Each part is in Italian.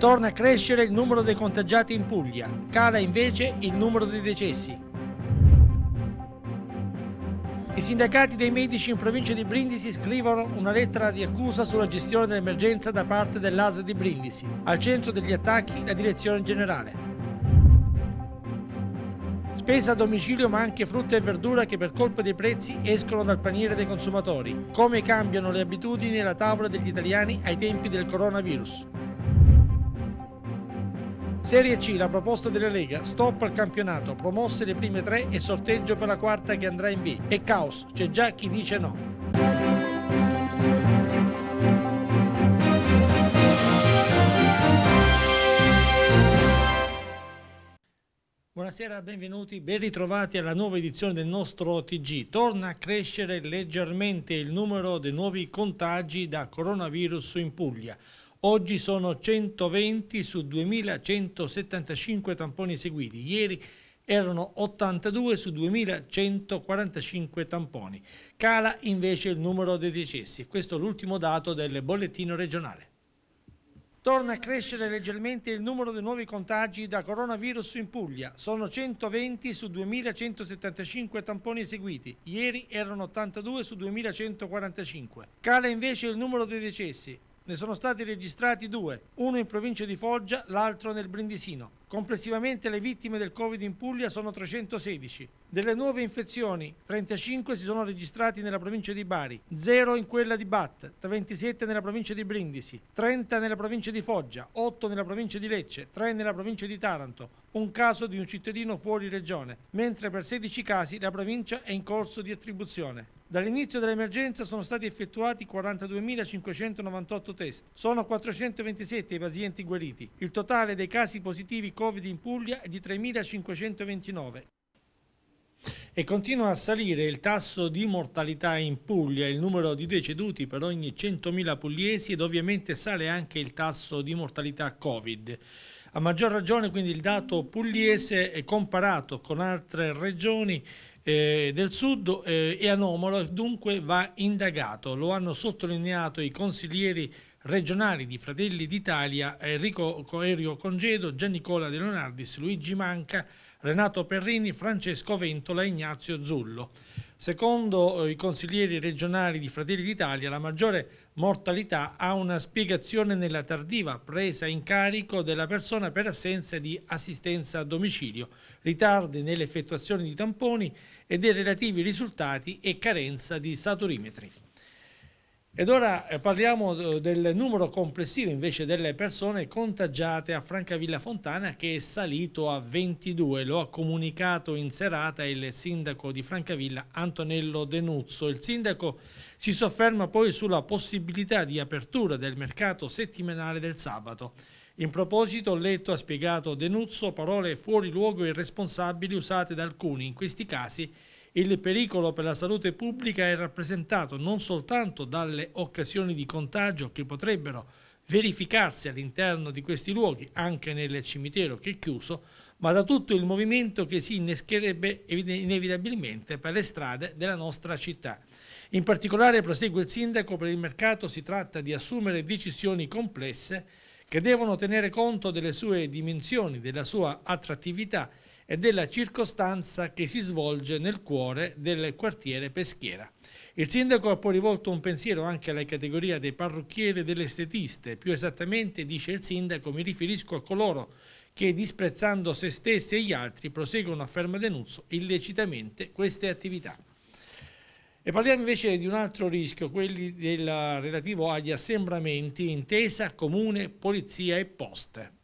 Torna a crescere il numero dei contagiati in Puglia, cala invece il numero dei decessi. I sindacati dei medici in provincia di Brindisi scrivono una lettera di accusa sulla gestione dell'emergenza da parte dell'ASA di Brindisi. Al centro degli attacchi la direzione generale. Spesa a domicilio ma anche frutta e verdura che per colpa dei prezzi escono dal paniere dei consumatori. Come cambiano le abitudini e la tavola degli italiani ai tempi del coronavirus. Serie C, la proposta della Lega, stop al campionato, promosse le prime tre e sorteggio per la quarta che andrà in B. E caos, c'è già chi dice no. Buonasera, benvenuti, ben ritrovati alla nuova edizione del nostro TG. Torna a crescere leggermente il numero dei nuovi contagi da coronavirus in Puglia. Oggi sono 120 su 2175 tamponi eseguiti. Ieri erano 82 su 2145 tamponi. Cala invece il numero dei decessi. Questo è l'ultimo dato del bollettino regionale. Torna a crescere leggermente il numero dei nuovi contagi da coronavirus in Puglia. Sono 120 su 2175 tamponi eseguiti. Ieri erano 82 su 2145. Cala invece il numero dei decessi. Ne sono stati registrati due, uno in provincia di Foggia, l'altro nel Brindisino. Complessivamente le vittime del Covid in Puglia sono 316. Delle nuove infezioni, 35 si sono registrati nella provincia di Bari, 0 in quella di Bat, 27 nella provincia di Brindisi, 30 nella provincia di Foggia, 8 nella provincia di Lecce, 3 nella provincia di Taranto, un caso di un cittadino fuori regione, mentre per 16 casi la provincia è in corso di attribuzione. Dall'inizio dell'emergenza sono stati effettuati 42.598 test, sono 427 i pazienti guariti. Il totale dei casi positivi Covid in Puglia è di 3.529. E continua a salire il tasso di mortalità in Puglia, il numero di deceduti per ogni 100.000 pugliesi ed ovviamente sale anche il tasso di mortalità Covid. A maggior ragione quindi il dato pugliese è comparato con altre regioni eh, del sud eh, è anomalo e dunque va indagato. Lo hanno sottolineato i consiglieri regionali di Fratelli d'Italia Enrico Coerio Congedo, Gian Nicola De Leonardis, Luigi Manca, Renato Perrini, Francesco Ventola e Ignazio Zullo. Secondo eh, i consiglieri regionali di Fratelli d'Italia, la maggiore mortalità ha una spiegazione nella tardiva presa in carico della persona per assenza di assistenza a domicilio, ritardi nelle effettuazioni di tamponi e dei relativi risultati e carenza di saturimetri. Ed ora eh, parliamo eh, del numero complessivo invece delle persone contagiate a Francavilla Fontana che è salito a 22, lo ha comunicato in serata il sindaco di Francavilla Antonello Denuzzo. Il sindaco si sofferma poi sulla possibilità di apertura del mercato settimanale del sabato. In proposito, Letto ha spiegato Denuzzo parole fuori luogo e irresponsabili usate da alcuni, in questi casi il pericolo per la salute pubblica è rappresentato non soltanto dalle occasioni di contagio che potrebbero verificarsi all'interno di questi luoghi, anche nel cimitero che è chiuso, ma da tutto il movimento che si innescherebbe inevitabilmente per le strade della nostra città. In particolare, prosegue il sindaco, per il mercato si tratta di assumere decisioni complesse che devono tenere conto delle sue dimensioni, della sua attrattività e della circostanza che si svolge nel cuore del quartiere Peschiera. Il sindaco ha poi rivolto un pensiero anche alla categoria dei parrucchieri e delle estetiste, più esattamente, dice il sindaco, mi riferisco a coloro che disprezzando se stessi e gli altri proseguono a ferma denunzio illecitamente queste attività. E parliamo invece di un altro rischio, quelli del, relativo agli assembramenti, intesa, comune, polizia e poste.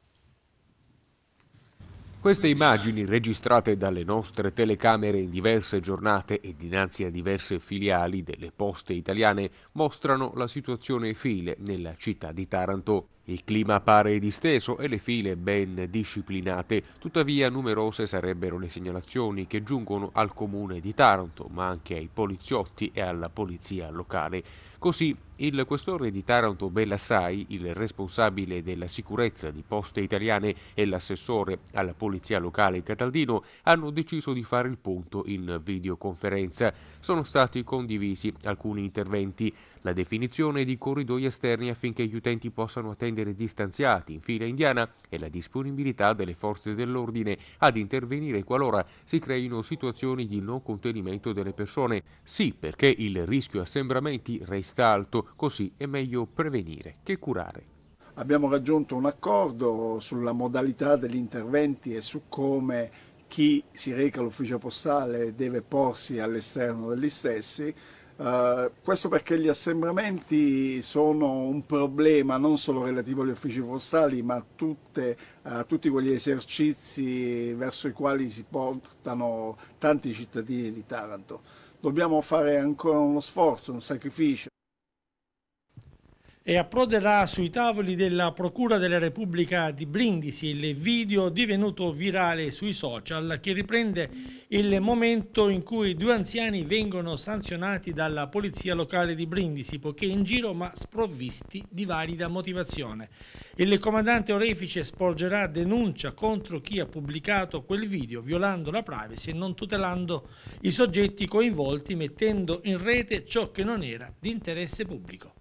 Queste immagini, registrate dalle nostre telecamere in diverse giornate e dinanzi a diverse filiali delle poste italiane, mostrano la situazione file nella città di Taranto. Il clima pare disteso e le file ben disciplinate, tuttavia numerose sarebbero le segnalazioni che giungono al comune di Taranto, ma anche ai poliziotti e alla polizia locale. Così il questore di Taranto Bellassai, il responsabile della sicurezza di Poste Italiane e l'assessore alla Polizia Locale Cataldino hanno deciso di fare il punto in videoconferenza. Sono stati condivisi alcuni interventi, la definizione di corridoi esterni affinché gli utenti possano attendere distanziati in fila indiana e la disponibilità delle forze dell'ordine ad intervenire qualora si creino situazioni di non contenimento delle persone. Sì, perché il rischio assembramenti resta alto così è meglio prevenire che curare. Abbiamo raggiunto un accordo sulla modalità degli interventi e su come chi si reca all'ufficio postale deve porsi all'esterno degli stessi. Uh, questo perché gli assembramenti sono un problema non solo relativo agli uffici postali ma a, tutte, a tutti quegli esercizi verso i quali si portano tanti cittadini di Taranto. Dobbiamo fare ancora uno sforzo, un sacrificio e approderà sui tavoli della Procura della Repubblica di Brindisi il video divenuto virale sui social che riprende il momento in cui due anziani vengono sanzionati dalla polizia locale di Brindisi poiché in giro ma sprovvisti di valida motivazione. Il comandante Orefice sporgerà denuncia contro chi ha pubblicato quel video violando la privacy e non tutelando i soggetti coinvolti mettendo in rete ciò che non era di interesse pubblico.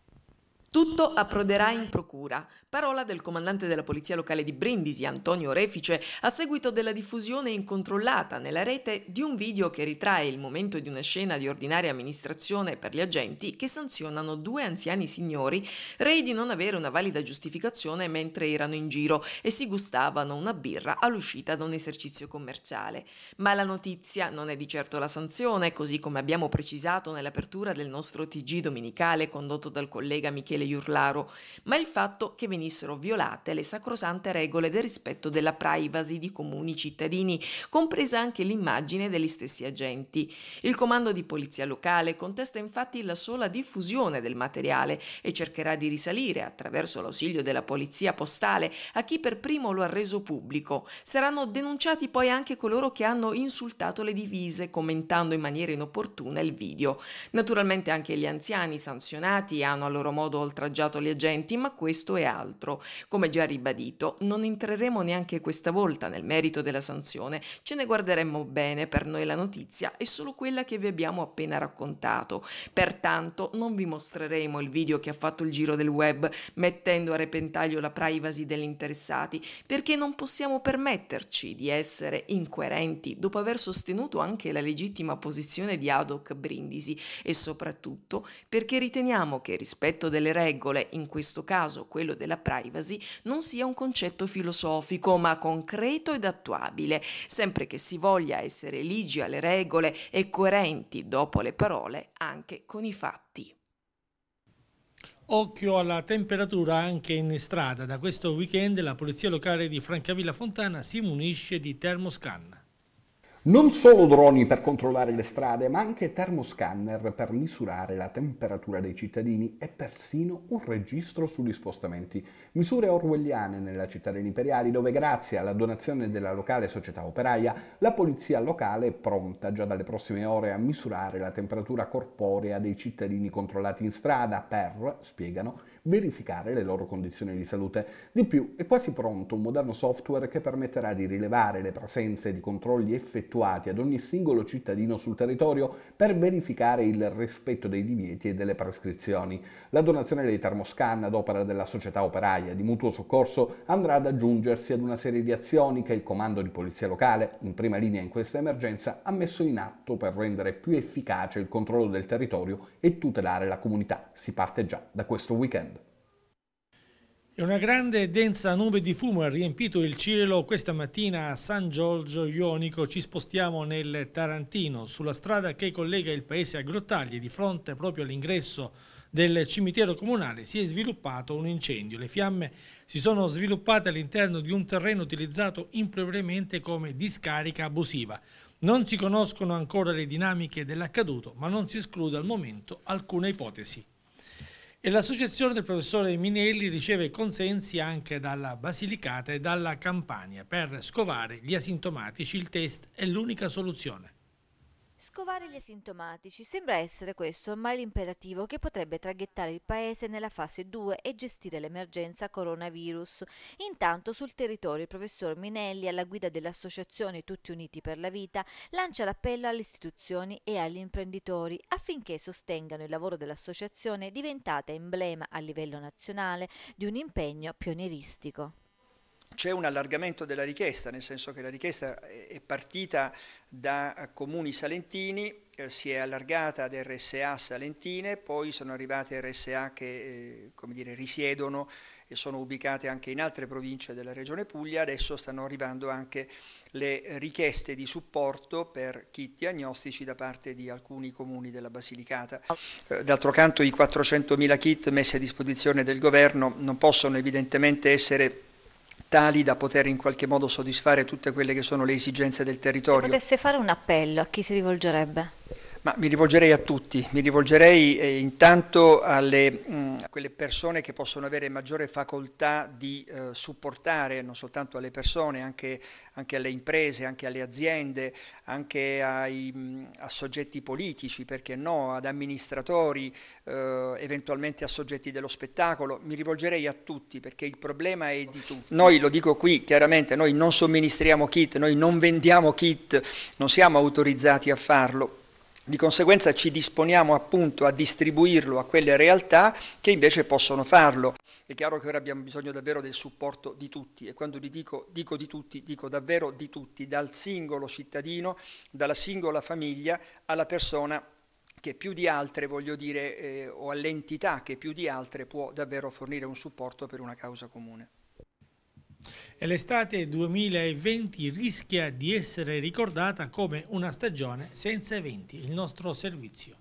Tutto approderà in procura. Parola del comandante della Polizia Locale di Brindisi, Antonio Refice, a seguito della diffusione incontrollata nella rete di un video che ritrae il momento di una scena di ordinaria amministrazione per gli agenti che sanzionano due anziani signori rei di non avere una valida giustificazione mentre erano in giro e si gustavano una birra all'uscita da un esercizio commerciale. Ma la notizia non è di certo la sanzione, così come abbiamo precisato nell'apertura del nostro TG domenicale condotto dal collega Michele delle Iurlaro, ma il fatto che venissero violate le sacrosante regole del rispetto della privacy di comuni cittadini, compresa anche l'immagine degli stessi agenti. Il comando di polizia locale contesta infatti la sola diffusione del materiale e cercherà di risalire, attraverso l'ausilio della polizia postale, a chi per primo lo ha reso pubblico. Saranno denunciati poi anche coloro che hanno insultato le divise commentando in maniera inopportuna il video. Naturalmente anche gli anziani sanzionati hanno a loro modo oltre oltraggiato gli agenti, ma questo è altro. Come già ribadito, non entreremo neanche questa volta nel merito della sanzione, ce ne guarderemmo bene, per noi la notizia è solo quella che vi abbiamo appena raccontato. Pertanto non vi mostreremo il video che ha fatto il giro del web mettendo a repentaglio la privacy degli interessati, perché non possiamo permetterci di essere incoerenti dopo aver sostenuto anche la legittima posizione di Adoc Brindisi e soprattutto perché riteniamo che rispetto delle regole, in questo caso quello della privacy, non sia un concetto filosofico ma concreto ed attuabile, sempre che si voglia essere ligi alle regole e coerenti dopo le parole anche con i fatti. Occhio alla temperatura anche in strada. Da questo weekend la Polizia Locale di Francavilla Fontana si munisce di termoscan. Non solo droni per controllare le strade, ma anche termoscanner per misurare la temperatura dei cittadini e persino un registro sugli spostamenti. Misure orwelliane nella città dei Imperiali, dove grazie alla donazione della locale società operaia, la polizia locale è pronta già dalle prossime ore a misurare la temperatura corporea dei cittadini controllati in strada per, spiegano, verificare le loro condizioni di salute. Di più, è quasi pronto un moderno software che permetterà di rilevare le presenze di controlli effettuati ad ogni singolo cittadino sul territorio per verificare il rispetto dei divieti e delle prescrizioni. La donazione dei termoscan ad opera della società operaia di mutuo soccorso andrà ad aggiungersi ad una serie di azioni che il comando di polizia locale, in prima linea in questa emergenza, ha messo in atto per rendere più efficace il controllo del territorio e tutelare la comunità. Si parte già da questo weekend. E una grande e densa nube di fumo ha riempito il cielo questa mattina a San Giorgio Ionico. Ci spostiamo nel Tarantino, sulla strada che collega il paese a Grottagli. di fronte proprio all'ingresso del cimitero comunale, si è sviluppato un incendio. Le fiamme si sono sviluppate all'interno di un terreno utilizzato impropriamente come discarica abusiva. Non si conoscono ancora le dinamiche dell'accaduto, ma non si esclude al momento alcuna ipotesi e l'associazione del professore Minelli riceve consensi anche dalla Basilicata e dalla Campania. Per scovare gli asintomatici il test è l'unica soluzione. Scovare gli asintomatici sembra essere questo ormai l'imperativo che potrebbe traghettare il Paese nella fase 2 e gestire l'emergenza coronavirus. Intanto sul territorio il professor Minelli, alla guida dell'associazione Tutti Uniti per la Vita, lancia l'appello alle istituzioni e agli imprenditori affinché sostengano il lavoro dell'associazione diventata emblema a livello nazionale di un impegno pionieristico c'è un allargamento della richiesta, nel senso che la richiesta è partita da eh, comuni salentini, eh, si è allargata ad RSA salentine, poi sono arrivate RSA che eh, dire, risiedono e sono ubicate anche in altre province della regione Puglia, adesso stanno arrivando anche le richieste di supporto per kit diagnostici da parte di alcuni comuni della Basilicata. Eh, d'altro canto i 400.000 kit messi a disposizione del governo non possono evidentemente essere tali da poter in qualche modo soddisfare tutte quelle che sono le esigenze del territorio. Se potesse fare un appello, a chi si rivolgerebbe? Ma mi rivolgerei a tutti, mi rivolgerei eh, intanto alle, mh, mm, a quelle persone che possono avere maggiore facoltà di eh, supportare non soltanto alle persone, anche, anche, alle imprese, anche alle aziende, anche ai, mh, mm, a soggetti politici, perché no, ad amministratori, eh, eventualmente a soggetti dello spettacolo. Mi rivolgerei a tutti perché il problema è di tutti. Noi, lo dico qui chiaramente, noi non somministriamo kit, noi non vendiamo kit, non siamo autorizzati a farlo di conseguenza ci disponiamo appunto a distribuirlo a quelle realtà che invece possono farlo. È chiaro che ora abbiamo bisogno davvero del supporto di tutti e quando dico, dico di tutti, dico davvero di tutti, dal singolo cittadino, dalla singola famiglia alla persona che più di altre, voglio dire, eh, o all'entità che più di altre può davvero fornire un supporto per una causa comune e l'estate 2020 rischia di essere ricordata come una stagione senza eventi, il nostro servizio.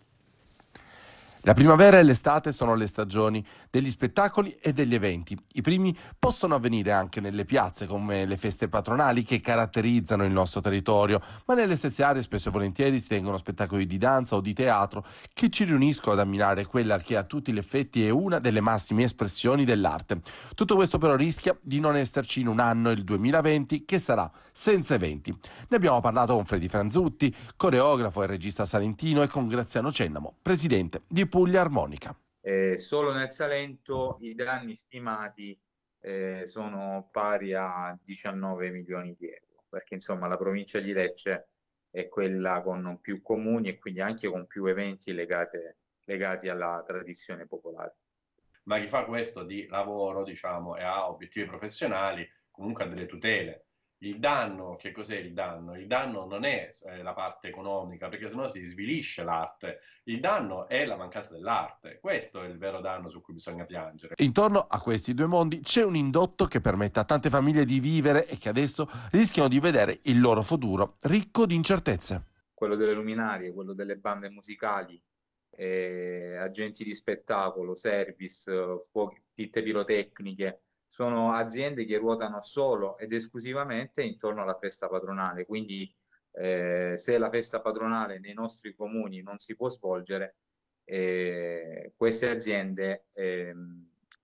La primavera e l'estate sono le stagioni degli spettacoli e degli eventi. I primi possono avvenire anche nelle piazze, come le feste patronali che caratterizzano il nostro territorio, ma nelle stesse aree spesso e volentieri si tengono spettacoli di danza o di teatro che ci riuniscono ad ammirare quella che a tutti gli effetti è una delle massime espressioni dell'arte. Tutto questo però rischia di non esserci in un anno, il 2020, che sarà senza eventi. Ne abbiamo parlato con Freddy Franzutti, coreografo e regista salentino, e con Graziano Cennamo, presidente di Puglia Armonica. Eh, solo nel Salento i danni stimati eh, sono pari a 19 milioni di euro, perché insomma la provincia di Lecce è quella con più comuni e quindi anche con più eventi legate, legati alla tradizione popolare. Ma chi fa questo di lavoro, diciamo, e ha obiettivi professionali, comunque ha delle tutele il danno, che cos'è il danno? Il danno non è eh, la parte economica, perché sennò si svilisce l'arte. Il danno è la mancanza dell'arte. Questo è il vero danno su cui bisogna piangere. Intorno a questi due mondi c'è un indotto che permette a tante famiglie di vivere e che adesso rischiano di vedere il loro futuro ricco di incertezze. Quello delle luminarie, quello delle bande musicali, eh, agenti di spettacolo, service, fuochi, ditte pirotecniche sono aziende che ruotano solo ed esclusivamente intorno alla festa patronale, quindi eh, se la festa patronale nei nostri comuni non si può svolgere, eh, queste aziende eh,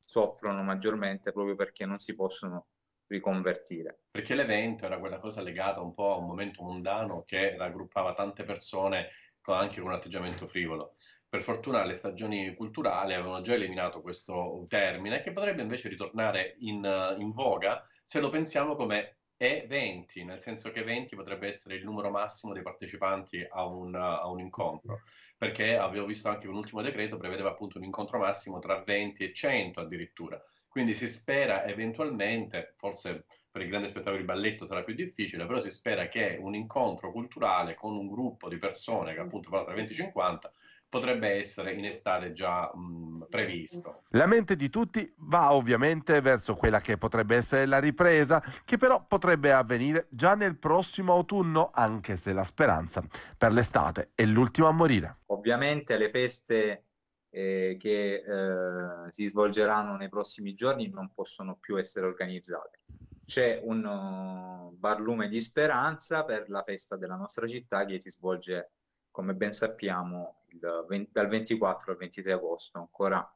soffrono maggiormente proprio perché non si possono riconvertire. Perché l'evento era quella cosa legata un po' a un momento mondano che raggruppava tante persone con, anche con un atteggiamento frivolo per fortuna le stagioni culturali avevano già eliminato questo termine, che potrebbe invece ritornare in, eh, in voga se lo pensiamo come E20, nel senso che 20 potrebbe essere il numero massimo dei partecipanti a un, a un incontro, perché avevo visto anche che l'ultimo decreto prevedeva appunto un incontro massimo tra 20 e 100 addirittura. Quindi si spera eventualmente, forse per il grande spettacolo di balletto sarà più difficile, però si spera che un incontro culturale con un gruppo di persone, che appunto va tra 20 e 50, potrebbe essere in estate già mh, mhmm, previsto. La mente di tutti va ovviamente verso quella che potrebbe essere la ripresa, che però potrebbe avvenire già nel prossimo autunno, anche se la speranza per l'estate è l'ultima a morire. Ovviamente le feste eh, che eh, si svolgeranno nei prossimi giorni non possono più essere organizzate. C'è un uh, barlume di speranza per la festa della nostra città che si svolge, come ben sappiamo, il, dal 24 al 23 agosto ancora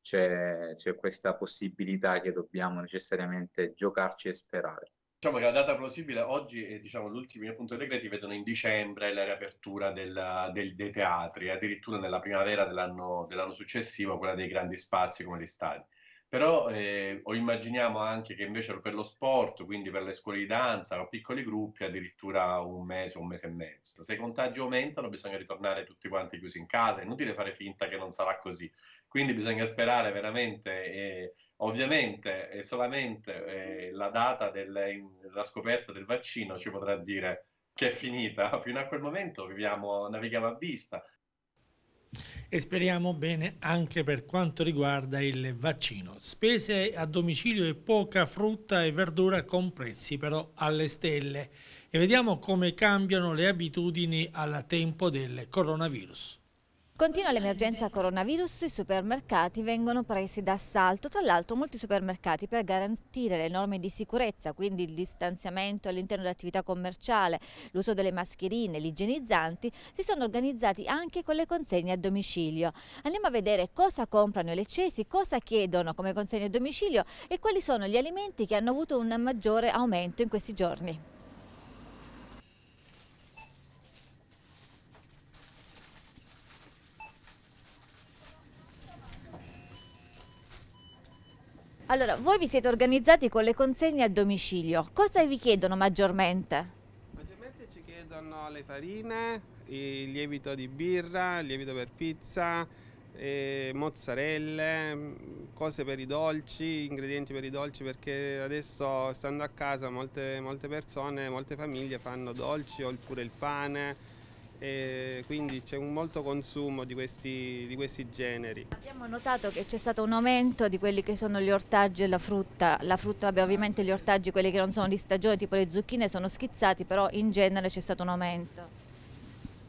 c'è, c'è questa possibilità che dobbiamo necessariamente giocarci e sperare diciamo che la data plausibile oggi è diciamo, l'ultimo punto dei decreti vedono in dicembre la riapertura del, del, dei teatri addirittura nella primavera dell'anno, dell'anno, successivo quella dei grandi spazi come gli stadi però eh, o immaginiamo anche che invece per lo sport, quindi per le scuole di danza o piccoli gruppi, addirittura un mese, un mese e mezzo. Se i contagi aumentano bisogna ritornare tutti quanti chiusi in casa, è inutile fare finta che non sarà così. Quindi bisogna sperare veramente, eh, ovviamente e eh, solamente eh, la data della scoperta del vaccino ci potrà dire che è finita. Fino a quel momento viviamo, navighiamo a vista e speriamo bene anche per quanto riguarda il vaccino. Spese a domicilio e poca frutta e verdura con prezzi però alle stelle e vediamo come cambiano le abitudini al tempo del coronavirus. Continua l'emergenza coronavirus, i supermercati vengono presi d'assalto, tra l'altro molti supermercati per garantire le norme di sicurezza, quindi il distanziamento all'interno dell'attività commerciale, l'uso delle mascherine, gli igienizzanti, si sono organizzati anche con le consegne a domicilio. Andiamo a vedere cosa comprano i leccesi, cosa chiedono come consegne a domicilio e quali sono gli alimenti che hanno avuto un maggiore aumento in questi giorni. Allora, voi vi siete organizzati con le consegne a domicilio, cosa vi chiedono maggiormente? Maggiormente ci chiedono le farine, il lievito di birra, il lievito per pizza, mozzarelle, cose per i dolci, ingredienti per i dolci perché adesso stando a casa molte, molte persone, molte famiglie fanno dolci oppure il pane e quindi c'è un molto consumo di questi, di questi, generi. Abbiamo notato che c'è stato un aumento di quelli che sono gli ortaggi e la frutta, la frutta beh, ovviamente gli ortaggi, quelli che non sono di stagione tipo le zucchine sono schizzati però in genere c'è stato un aumento.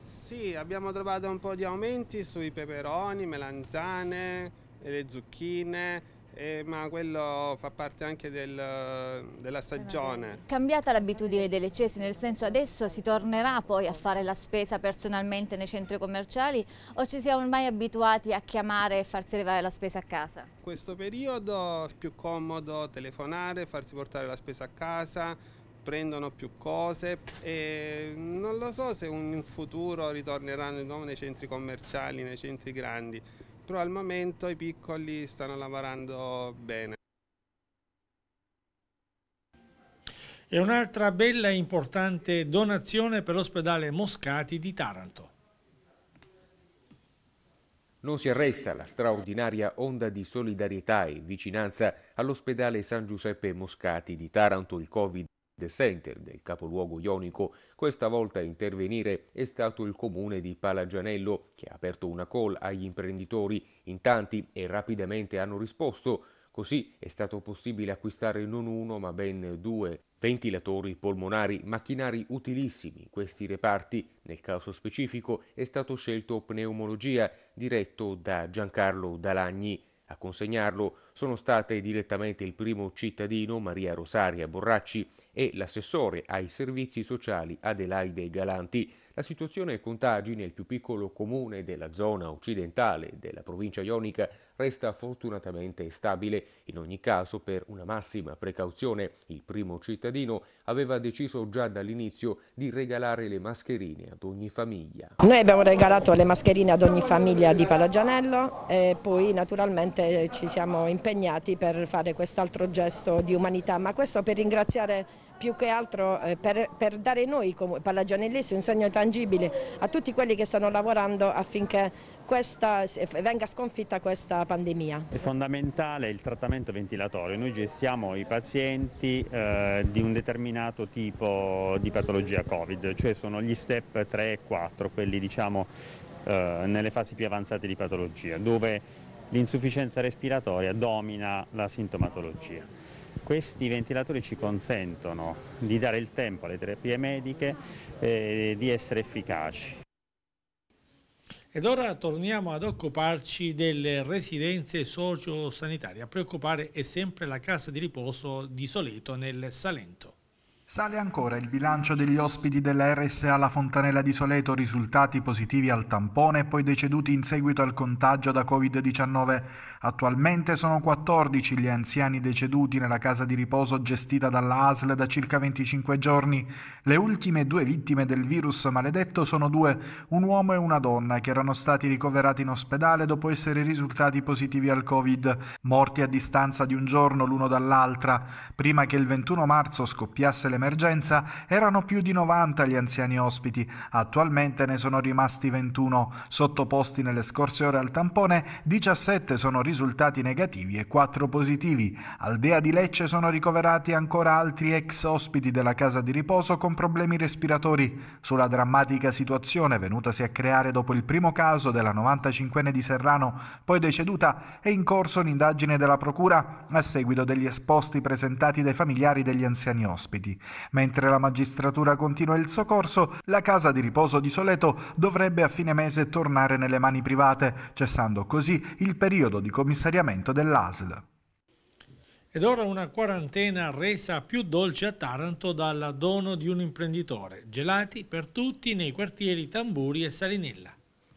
Sì, abbiamo trovato un po' di aumenti sui peperoni, melanzane, le zucchine, eh, ma quello fa parte anche del, della stagione. Cambiata l'abitudine delle cesi, nel senso adesso si tornerà poi a fare la spesa personalmente nei centri commerciali o ci siamo ormai abituati a chiamare e farsi arrivare la spesa a casa? In questo periodo è più comodo telefonare, farsi portare la spesa a casa, prendono più cose e non lo so se in futuro ritorneranno di nuovo nei centri commerciali, nei centri grandi però al momento i piccoli stanno lavorando bene. E un'altra bella e importante donazione per l'ospedale Moscati di Taranto. Non si arresta la straordinaria onda di solidarietà e vicinanza all'ospedale San Giuseppe Moscati di Taranto. Il Covid The Center del capoluogo ionico. Questa volta a intervenire è stato il comune di Palagianello che ha aperto una call agli imprenditori in tanti e rapidamente hanno risposto. Così è stato possibile acquistare non uno ma ben due ventilatori polmonari, macchinari utilissimi in questi reparti. Nel caso specifico è stato scelto pneumologia diretto da Giancarlo Dalagni. A consegnarlo sono state direttamente il primo cittadino Maria Rosaria Borracci e l'assessore ai servizi sociali Adelaide Galanti. La situazione contagi nel più piccolo comune della zona occidentale della provincia ionica resta fortunatamente stabile. In ogni caso, per una massima precauzione, il primo cittadino aveva deciso già dall'inizio di regalare le mascherine ad ogni famiglia. Noi abbiamo regalato le mascherine ad ogni famiglia di Palagianello e poi naturalmente ci siamo impegnati per fare quest'altro gesto di umanità, ma questo per ringraziare più che altro eh, per, per dare noi come Pallagionellesi un segno tangibile a tutti quelli che stanno lavorando affinché questa, venga sconfitta questa pandemia. È fondamentale il trattamento ventilatorio, noi gestiamo i pazienti eh, di un determinato tipo di patologia Covid, cioè sono gli step 3 e 4, quelli diciamo eh, nelle fasi più avanzate di patologia, dove l'insufficienza respiratoria domina la sintomatologia. Questi ventilatori ci consentono di dare il tempo alle terapie mediche eh, di essere efficaci. Ed ora torniamo ad occuparci delle residenze sociosanitarie. A preoccupare è sempre la casa di riposo di Soleto nel Salento. Sale ancora il bilancio degli ospiti dell'RSA alla Fontanella di Soleto risultati positivi al tampone e poi deceduti in seguito al contagio da Covid-19. Attualmente sono 14 gli anziani deceduti nella casa di riposo gestita dalla ASL da circa 25 giorni. Le ultime due vittime del virus maledetto sono due, un uomo e una donna, che erano stati ricoverati in ospedale dopo essere risultati positivi al Covid, morti a distanza di un giorno l'uno dall'altra, prima che il 21 marzo scoppiasse le dell'emergenza erano più di 90 gli anziani ospiti, attualmente ne sono rimasti 21. Sottoposti nelle scorse ore al tampone, 17 sono risultati negativi e 4 positivi. Al DEA di Lecce sono ricoverati ancora altri ex ospiti della casa di riposo con problemi respiratori. Sulla drammatica situazione venutasi a creare dopo il primo caso della 95enne di Serrano, poi deceduta, è in corso un'indagine della Procura a seguito degli esposti presentati dai familiari degli anziani ospiti. Mentre la magistratura continua il suo corso, la casa di riposo di Soleto dovrebbe a fine mese tornare nelle mani private, cessando così il periodo di commissariamento dell'ASL. Ed ora una quarantena resa più dolce a Taranto dal dono di un imprenditore. Gelati per tutti nei quartieri Tamburi e Salinella.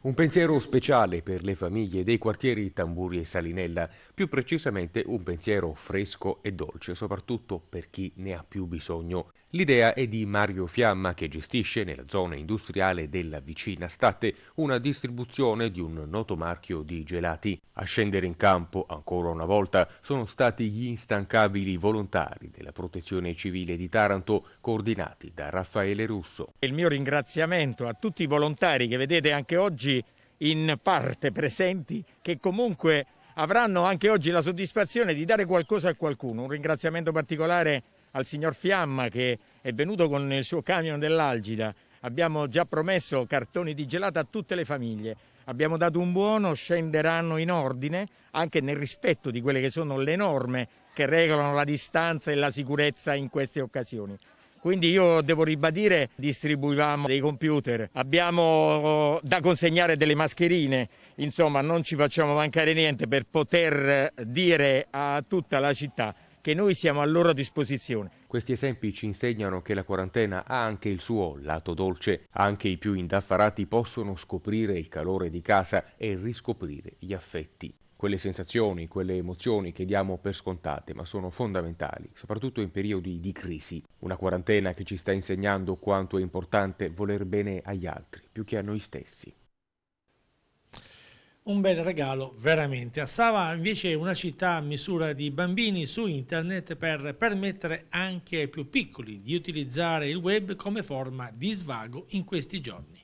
Un pensiero speciale per le famiglie dei quartieri Tamburi e Salinella, più precisamente un pensiero fresco e dolce, soprattutto per chi ne ha più bisogno. L'idea è di Mario Fiamma che gestisce nella zona industriale della vicina Statte una distribuzione di un noto marchio di gelati. A scendere in campo ancora una volta sono stati gli instancabili volontari della Protezione Civile di Taranto coordinati da Raffaele Russo. Il mio ringraziamento a tutti i volontari che vedete anche oggi in parte presenti che comunque avranno anche oggi la soddisfazione di dare qualcosa a qualcuno. Un ringraziamento particolare a al signor Fiamma che è venuto con il suo camion dell'Algida. Abbiamo già promesso cartoni di gelata a tutte le famiglie. Abbiamo dato un buono, scenderanno in ordine, anche nel rispetto di quelle che sono le norme che regolano la distanza e la sicurezza in queste occasioni. Quindi io devo ribadire, distribuivamo dei computer, abbiamo oh, da consegnare delle mascherine, insomma non ci facciamo mancare niente per poter eh, dire a tutta la città che noi siamo a loro disposizione. Questi esempi ci insegnano che la quarantena ha anche il suo lato dolce. Anche i più indaffarati possono scoprire il calore di casa e riscoprire gli affetti quelle sensazioni, quelle emozioni che diamo per scontate, ma sono fondamentali, soprattutto in periodi di crisi. Una quarantena che ci sta insegnando quanto è importante voler bene agli altri, più che a noi stessi un bel regalo veramente. A Sava invece è una città a misura di bambini su internet per permettere anche ai più piccoli di utilizzare il web come forma di svago in questi giorni.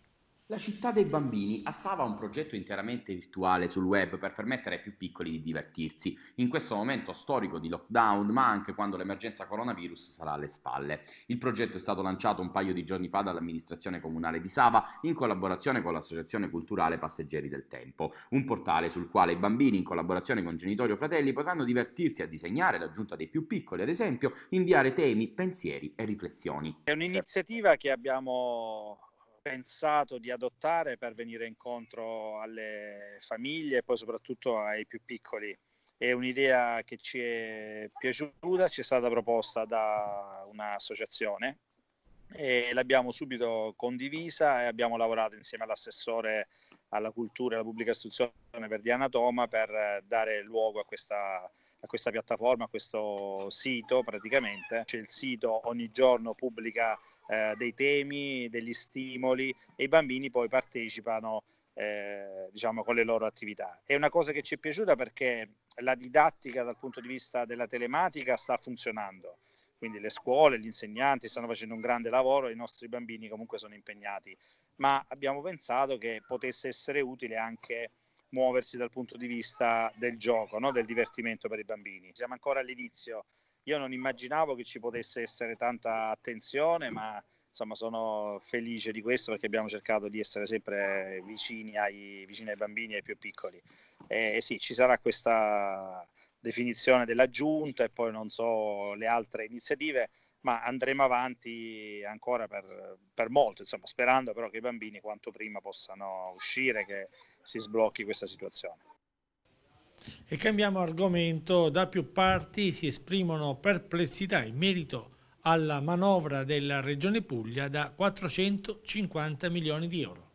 La città dei bambini assava un progetto interamente virtuale sul web per permettere ai più piccoli di divertirsi, in questo momento storico di lockdown, ma anche quando l'emergenza coronavirus sarà alle spalle. Il progetto è stato lanciato un paio di giorni fa dall'amministrazione comunale di Sava in collaborazione con l'associazione culturale Passeggeri del Tempo, un portale sul quale i bambini in collaborazione con genitori o fratelli potranno divertirsi a disegnare l'aggiunta dei più piccoli, ad esempio, inviare temi, pensieri e riflessioni. È un'iniziativa che abbiamo pensato di adottare per venire incontro alle famiglie e poi soprattutto ai più piccoli. È un'idea che ci è piaciuta, ci è stata proposta da un'associazione e l'abbiamo subito condivisa e abbiamo lavorato insieme all'assessore alla cultura e alla pubblica istruzione per Diana Toma per dare luogo a questa, a questa piattaforma, a questo sito praticamente. C'è il sito ogni giorno pubblica eh, dei temi, degli stimoli e i bambini poi partecipano eh, diciamo, con le loro attività. È una cosa che ci è piaciuta perché la didattica dal punto di vista della telematica sta funzionando, quindi le scuole, gli insegnanti stanno facendo un grande lavoro e i nostri bambini comunque sono impegnati, ma abbiamo pensato che potesse essere utile anche muoversi dal punto di vista del gioco, no? del divertimento per i bambini. Siamo ancora all'inizio io non immaginavo che ci potesse essere tanta attenzione, ma insomma sono felice di questo perché abbiamo cercato di essere sempre vicini ai, vicini ai bambini e ai più piccoli. E, sì, ci sarà questa definizione della giunta e poi non so le altre iniziative, ma andremo avanti ancora per, per, molto, insomma, sperando però che i bambini quanto prima possano uscire, che si sblocchi questa situazione. E cambiamo argomento, da più parti si esprimono perplessità in merito alla manovra della Regione Puglia da 450 milioni di euro.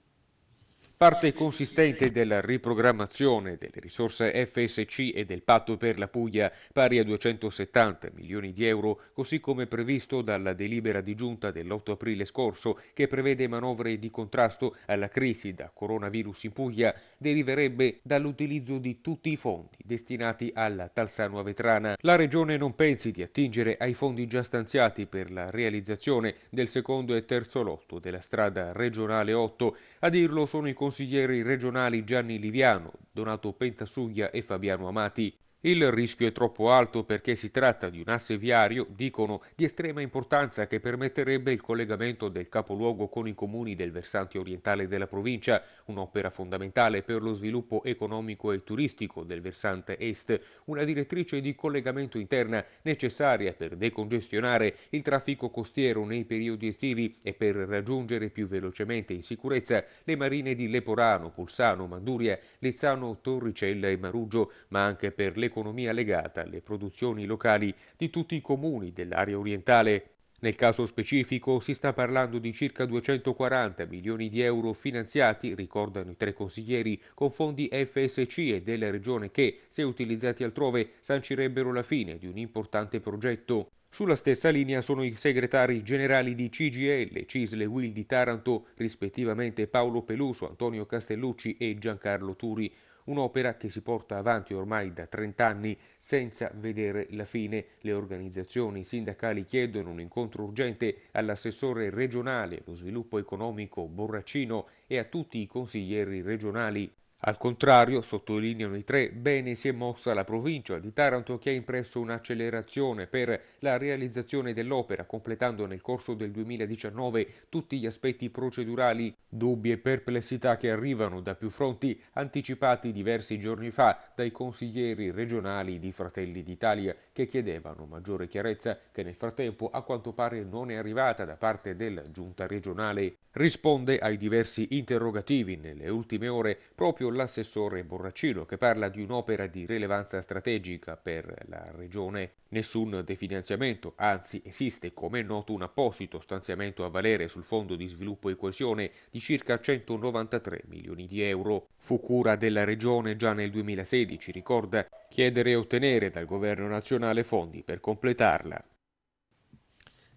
Parte consistente della riprogrammazione delle risorse FSC e del patto per la Puglia pari a 270 milioni di euro, così come previsto dalla delibera di giunta dell'8 aprile scorso che prevede manovre di contrasto alla crisi da coronavirus in Puglia, deriverebbe dall'utilizzo di tutti i fondi destinati alla Talsano Vetrana. La Regione non pensi di attingere ai fondi già stanziati per la realizzazione del secondo e terzo lotto della strada regionale 8. A dirlo sono i consiglieri consiglieri regionali Gianni Liviano, Donato Pentasuglia e Fabiano Amati. Il rischio è troppo alto perché si tratta di un asse viario, dicono, di estrema importanza che permetterebbe il collegamento del capoluogo con i comuni del versante orientale della provincia, un'opera fondamentale per lo sviluppo economico e turistico del versante est, una direttrice di collegamento interna necessaria per decongestionare il traffico costiero nei periodi estivi e per raggiungere più velocemente in sicurezza le marine di Leporano, Pulsano, Manduria, Lezzano, Torricella e Maruggio, ma anche per le economia legata alle produzioni locali di tutti i comuni dell'area orientale. Nel caso specifico si sta parlando di circa 240 milioni di euro finanziati, ricordano i tre consiglieri, con fondi FSC e della regione che, se utilizzati altrove, sancirebbero la fine di un importante progetto. Sulla stessa linea sono i segretari generali di CGL, Cisle Will di Taranto, rispettivamente Paolo Peluso, Antonio Castellucci e Giancarlo Turi un'opera che si porta avanti ormai da 30 anni senza vedere la fine. Le organizzazioni sindacali chiedono un incontro urgente all'assessore regionale allo sviluppo economico Borracino e a tutti i consiglieri regionali. Al contrario, sottolineano i tre, bene si è mossa la provincia di Taranto che ha impresso un'accelerazione per la realizzazione dell'opera, completando nel corso del 2019 tutti gli aspetti procedurali. Dubbi e perplessità che arrivano da più fronti, anticipati diversi giorni fa dai consiglieri regionali di Fratelli d'Italia che chiedevano maggiore chiarezza che nel frattempo a quanto pare non è arrivata da parte della giunta regionale. Risponde ai diversi interrogativi nelle ultime ore proprio l'assessore Borracino che parla di un'opera di rilevanza strategica per la regione. Nessun definanziamento, anzi esiste come è noto un apposito stanziamento a valere sul Fondo di sviluppo e coesione di circa 193 milioni di euro. Fu cura della regione già nel 2016, ricorda, chiedere e ottenere dal governo nazionale fondi per completarla.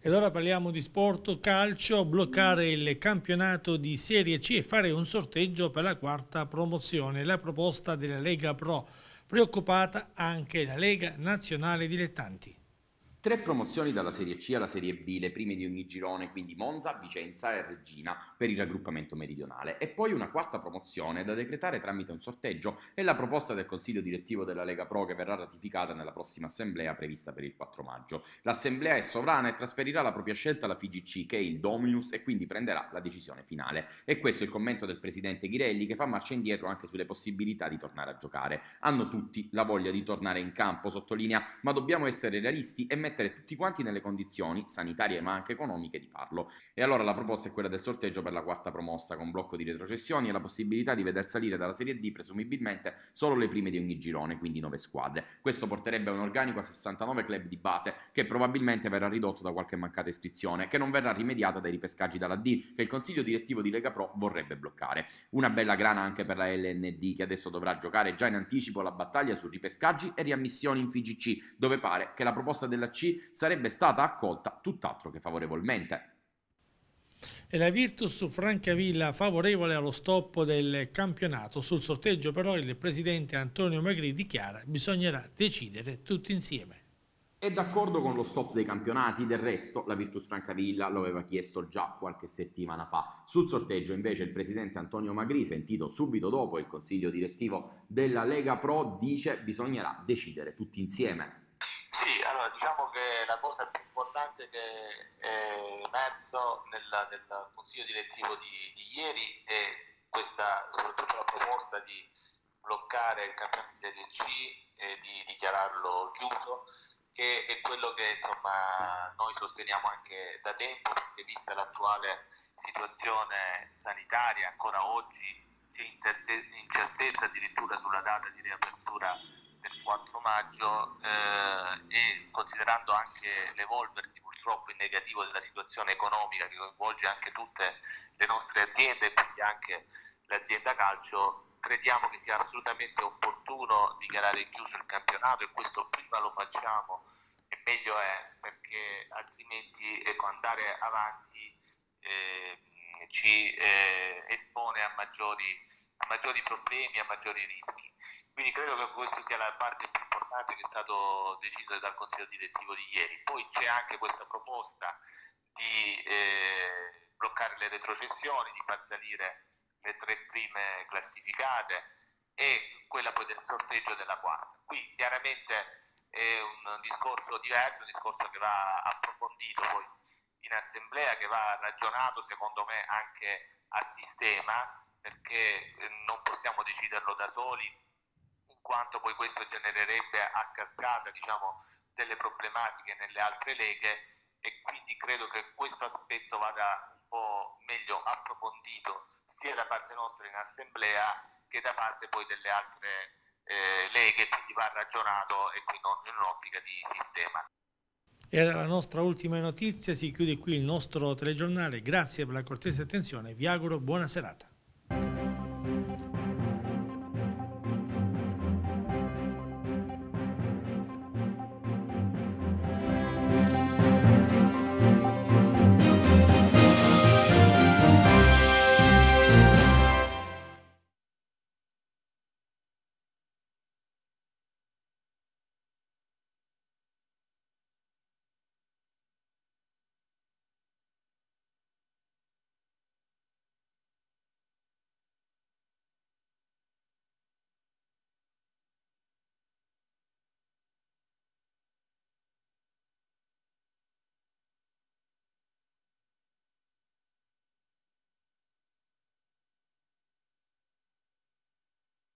Ed ora parliamo di sport, calcio, bloccare il campionato di Serie C e fare un sorteggio per la quarta promozione, la proposta della Lega Pro. Preoccupata anche la Lega Nazionale Dilettanti. Tre promozioni dalla Serie C alla Serie B, le prime di ogni girone, quindi Monza, Vicenza e Regina per il raggruppamento meridionale, e poi una quarta promozione da decretare tramite un sorteggio e la proposta del Consiglio direttivo della Lega Pro che verrà ratificata nella prossima assemblea prevista per il 4 maggio. L'assemblea è sovrana e trasferirà la propria scelta alla FIGC che è il Dominus e quindi prenderà la decisione finale. E questo è il commento del presidente Ghirelli che fa marcia indietro anche sulle possibilità di tornare a giocare. Hanno tutti la voglia di tornare in campo, sottolinea, ma dobbiamo essere realisti e mettere mettere tutti quanti nelle condizioni sanitarie ma anche economiche di farlo. E allora la proposta è quella del sorteggio per la quarta promossa con blocco di retrocessioni e la possibilità di veder salire dalla Serie D presumibilmente solo le prime di ogni girone, quindi 9 squadre. Questo porterebbe a un organico a 69 club di base che probabilmente verrà ridotto da qualche mancata iscrizione che non verrà rimediata dai ripescaggi dalla D che il consiglio direttivo di Lega Pro vorrebbe bloccare. Una bella grana anche per la LND che adesso dovrà giocare già in anticipo la battaglia su ripescaggi e riammissioni in FIGC dove pare che la proposta della C crederci, sarebbe stata accolta tutt'altro che favorevolmente. E la Virtus Francavilla favorevole allo stop del campionato. Sul sorteggio però il presidente Antonio Magri dichiara bisognerà decidere tutti insieme. È d'accordo con lo stop dei campionati, del resto la Virtus Francavilla lo aveva chiesto già qualche settimana fa. Sul sorteggio invece il presidente Antonio Magri, sentito subito dopo il consiglio direttivo della Lega Pro, dice bisognerà decidere tutti insieme diciamo che la cosa più importante che è emerso nel, nel consiglio direttivo di, di, ieri è questa, soprattutto la proposta di bloccare il campionato di Serie C e di dichiararlo chiuso, che è quello che insomma, noi sosteniamo anche da tempo, perché vista l'attuale situazione sanitaria, ancora oggi c'è incertezza addirittura sulla data di riapertura del 4 maggio eh, e considerando anche l'evolversi purtroppo in negativo della situazione economica che coinvolge anche tutte le nostre aziende e quindi anche l'azienda calcio, crediamo che sia assolutamente opportuno dichiarare chiuso il campionato e questo prima lo facciamo e meglio è perché altrimenti ecco, andare avanti eh, ci eh, espone a maggiori, a maggiori problemi, a maggiori rischi. Quindi credo che questa sia la parte più importante che è stato deciso dal Consiglio Direttivo di ieri. Poi c'è anche questa proposta di eh, bloccare le retrocessioni, di far salire le tre prime classificate e quella poi del sorteggio della quarta. Qui chiaramente è un discorso diverso, un discorso che va approfondito poi in assemblea, che va ragionato secondo me anche a sistema, perché eh, non possiamo deciderlo da soli quanto poi questo genererebbe a cascata diciamo, delle problematiche nelle altre leghe e quindi credo che questo aspetto vada un po' meglio approfondito sia da parte nostra in assemblea che da parte poi delle altre eh, leghe, quindi va ragionato e qui non in un'ottica di sistema. Era la nostra ultima notizia, si chiude qui il nostro telegiornale, grazie per la cortese attenzione, vi auguro buona serata.